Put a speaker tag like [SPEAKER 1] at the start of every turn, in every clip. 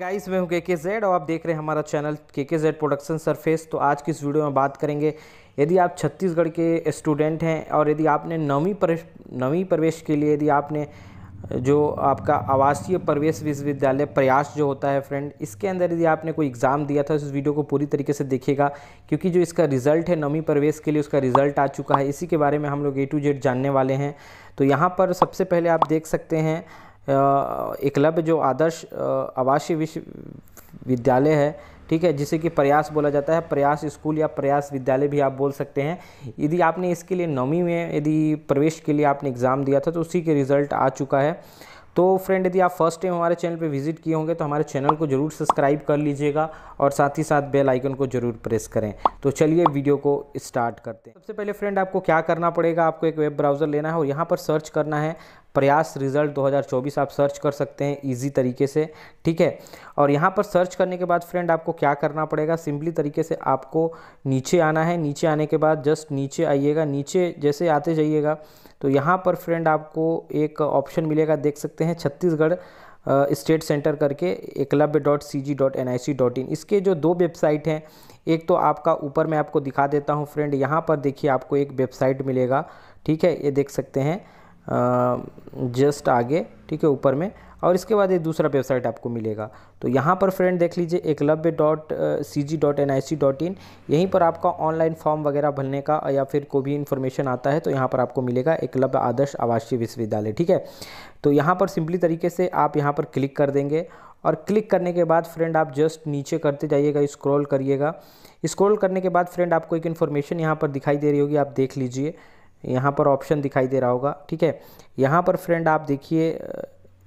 [SPEAKER 1] guys मैं हूं के के जेड और आप देख रहे हैं हमारा चैनल के के जेड प्रोडक्शन सरफेस तो आज की इस वीडियो में बात करेंगे यदि आप छत्तीसगढ़ के स्टूडेंट हैं और यदि आपने नवी प्रवेश नवी प्रवेश के लिए यदि आपने जो आपका आवासीय प्रवेश विश्वविद्यालय प्रयास जो होता है फ्रेंड इसके अंदर यदि आपने कोई एग्ज़ाम दिया था उस तो वीडियो को पूरी तरीके से देखेगा क्योंकि जो इसका रिज़ल्ट है नवी प्रवेश के लिए उसका रिज़ल्ट आ चुका है इसी के बारे में हम लोग ए टू जेड जानने वाले हैं तो यहाँ पर सबसे पहले आप देख सकते हैं एकलव्य जो आदर्श आवासीय विश्वविद्यालय है ठीक है जिसे कि प्रयास बोला जाता है प्रयास स्कूल या प्रयास विद्यालय भी आप बोल सकते हैं यदि आपने इसके लिए नौवीं में यदि प्रवेश के लिए आपने एग्ज़ाम दिया था तो उसी के रिज़ल्ट आ चुका है तो फ्रेंड यदि आप फर्स्ट टाइम हमारे चैनल पे विजिट किए होंगे तो हमारे चैनल को जरूर सब्सक्राइब कर लीजिएगा और साथ ही साथ बेल आइकन को जरूर प्रेस करें तो चलिए वीडियो को स्टार्ट करते हैं सबसे पहले फ्रेंड आपको क्या करना पड़ेगा आपको एक वेब ब्राउज़र लेना है और यहाँ पर सर्च करना है प्रयास रिज़ल्ट 2024 आप सर्च कर सकते हैं इजी तरीके से ठीक है और यहाँ पर सर्च करने के बाद फ्रेंड आपको क्या करना पड़ेगा सिंपली तरीके से आपको नीचे आना है नीचे आने के बाद जस्ट नीचे आइएगा नीचे जैसे आते जाइएगा तो यहाँ पर फ्रेंड आपको एक ऑप्शन मिलेगा देख सकते हैं छत्तीसगढ़ स्टेट सेंटर करके Eklavya dot C G dot N I C dot in इसके जो दो वेबसाइट हैं एक तो आपका ऊपर मैं आपको दिखा देता हूँ फ्रेंड यहाँ पर देखिए आपको एक वेबसाइट मिलेगा ठीक है ये देख सकते हैं जस्ट आगे ठीक है ऊपर में और इसके बाद ये दूसरा वेबसाइट आपको मिलेगा तो यहाँ पर फ्रेंड देख लीजिए Eklavya dot C G dot N I C dot in यहीं पर आपका ऑनलाइन फॉर्म वगैरह भरने का या फिर कोई भी इन्फॉर्मेशन आता है तो यहाँ पर आपको मिलेगा एकलव्य आदर्श आवासीय विश्वविद्यालय ठीक है तो यहाँ पर सिंपली तरीके से आप यहाँ पर क्लिक कर देंगे और क्लिक करने के बाद फ्रेंड आप जस्ट नीचे करते जाइएगा स्क्रॉल करिएगा स्क्रॉल करने के बाद फ्रेंड आपको एक इन्फॉर्मेशन यहाँ पर दिखाई दे रही होगी आप देख लीजिए यहाँ पर ऑप्शन दिखाई दे रहा होगा ठीक है यहाँ पर फ्रेंड आप देखिए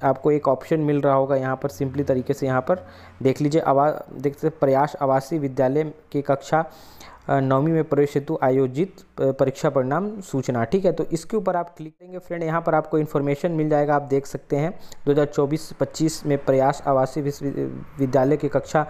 [SPEAKER 1] आपको एक ऑप्शन मिल रहा होगा यहाँ पर सिंपली तरीके से यहाँ पर देख लीजिए आवाज देख सकते प्रयास आवासीय विद्यालय के कक्षा नौवीं में प्रवेश हेतु आयोजित परीक्षा परिणाम सूचना ठीक है तो इसके ऊपर आप क्लिक करेंगे फ्रेंड यहाँ पर आपको इन्फॉर्मेशन मिल जाएगा आप देख सकते हैं 2024-25 में प्रयास आवासीय विश्वविद्यालय की कक्षा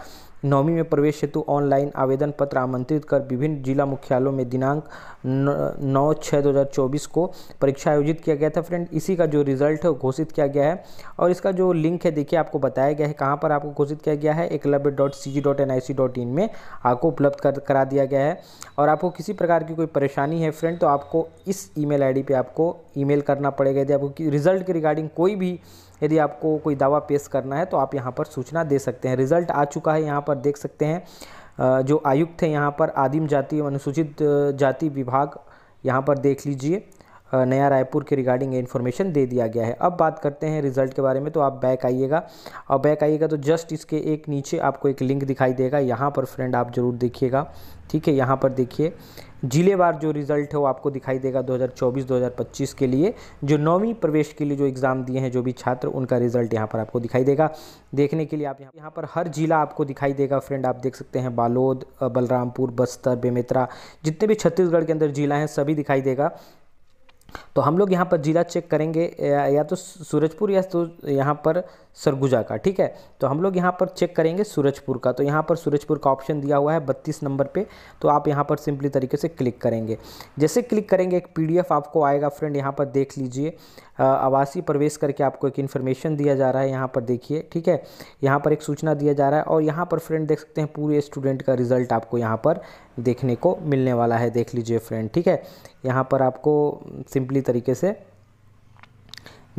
[SPEAKER 1] नौवीं में प्रवेश हेतु ऑनलाइन आवेदन पत्र आमंत्रित कर विभिन्न जिला मुख्यालयों में दिनांक नौ छः दो हज़ार चौबीस को परीक्षा आयोजित किया गया था फ्रेंड इसी का जो रिजल्ट है घोषित किया गया है और इसका जो लिंक है देखिए आपको बताया गया है कहाँ पर आपको घोषित किया गया है Eklavya dot C G dot N I C dot in में आपको उपलब्ध कर करा दिया गया है और आपको किसी प्रकार की कोई परेशानी है फ्रेंड तो आपको इस आई डी पर आपको मेल करना पड़ेगा यदि आपको रिजल्ट के रिगार्डिंग कोई भी यदि आपको कोई दावा पेश करना है तो आप यहाँ पर सूचना दे सकते हैं रिजल्ट आ चुका है यहाँ पर पर देख सकते हैं जो आयुक्त हैं यहाँ पर आदिम जाति एवं अनुसूचित जाति विभाग यहाँ पर देख लीजिए नया रायपुर के रिगार्डिंग इन्फॉर्मेशन दे दिया गया है अब बात करते हैं रिजल्ट के बारे में तो आप बैक आइएगा और बैक आइएगा तो जस्ट इसके एक नीचे आपको एक लिंक दिखाई देगा यहाँ पर फ्रेंड आप ज़रूर देखिएगा ठीक है यहाँ पर देखिए जिलेवार जो रिज़ल्ट है वो आपको दिखाई देगा 2024-2025 के लिए जो नौवीं प्रवेश के लिए जो एग्ज़ाम दिए हैं जो भी छात्र उनका रिज़ल्ट यहाँ पर आपको दिखाई देगा देखने के लिए आप यहाँ यहाँ पर हर जिला आपको दिखाई देगा फ्रेंड आप देख सकते हैं बालोद बलरामपुर बस्तर बेमेतरा जितने भी छत्तीसगढ़ के अंदर जिला हैं सभी दिखाई देगा तो हम लोग यहाँ पर ज़िला चेक करेंगे या तो सूरजपुर या तो यहाँ पर सरगुजा का ठीक है तो हम लोग यहाँ पर चेक करेंगे सूरजपुर का तो यहाँ पर सूरजपुर का ऑप्शन दिया हुआ है बत्तीस नंबर पे तो आप यहाँ पर सिंपली तरीके से क्लिक करेंगे जैसे क्लिक करेंगे एक पीडीएफ आपको आएगा फ्रेंड यहाँ पर देख लीजिए आवासीय प्रवेश करके आपको एक इन्फॉर्मेशन दिया जा रहा है यहाँ पर देखिए ठीक है यहाँ पर एक सूचना दिया जा रहा है और यहाँ पर फ्रेंड देख सकते हैं पूरे स्टूडेंट का रिजल्ट आपको यहाँ पर देखने को मिलने वाला है देख लीजिए फ्रेंड ठीक है यहाँ पर आपको सिंपली तरीके से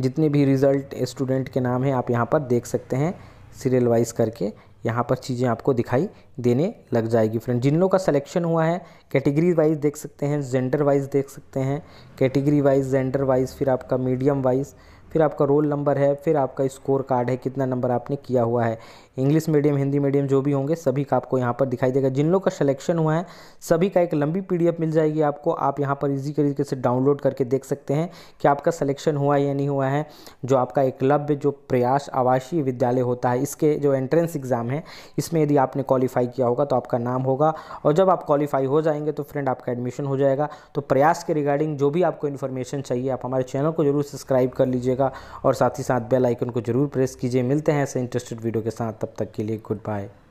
[SPEAKER 1] जितने भी रिज़ल्ट स्टूडेंट के नाम हैं आप यहाँ पर देख सकते हैं सीरियल वाइज करके यहाँ पर चीज़ें आपको दिखाई देने लग जाएगी फ्रेंड जिन लोगों का सिलेक्शन हुआ है कैटेगरी वाइज देख सकते हैं जेंडर वाइज देख सकते हैं कैटेगरी वाइज जेंडर वाइज फिर आपका मीडियम वाइज फिर आपका रोल नंबर है फिर आपका स्कोर कार्ड है कितना नंबर आपने किया हुआ है इंग्लिश मीडियम हिंदी मीडियम जो भी होंगे सभी का आपको यहाँ पर दिखाई देगा जिन लोग का सिलेक्शन हुआ है सभी का एक लंबी पी मिल जाएगी आपको आप यहाँ पर ईजी तरीके से डाउनलोड करके देख सकते हैं कि आपका सलेक्शन हुआ या नहीं हुआ है जो आपका एकलव्य जो प्रयास आवासीय विद्यालय होता है इसके जो एंट्रेंस एग्ज़ाम है इसमें यदि आपने क्वालिफाई किया होगा तो आपका नाम होगा और जब आप क्वालिफाई हो जाएंगे तो फ्रेंड आपका एडमिशन हो जाएगा तो प्रयास के रिगार्डिंग जो भी आपको इन्फॉर्मेशन चाहिए आप हमारे चैनल को जरूर सब्सक्राइब कर लीजिएगा कीजिएगा और साथ ही साथ बेल आइकन को जरूर प्रेस कीजिए मिलते हैं ऐसे इंटरेस्टेड वीडियो के साथ तब तक के लिए गुड बाय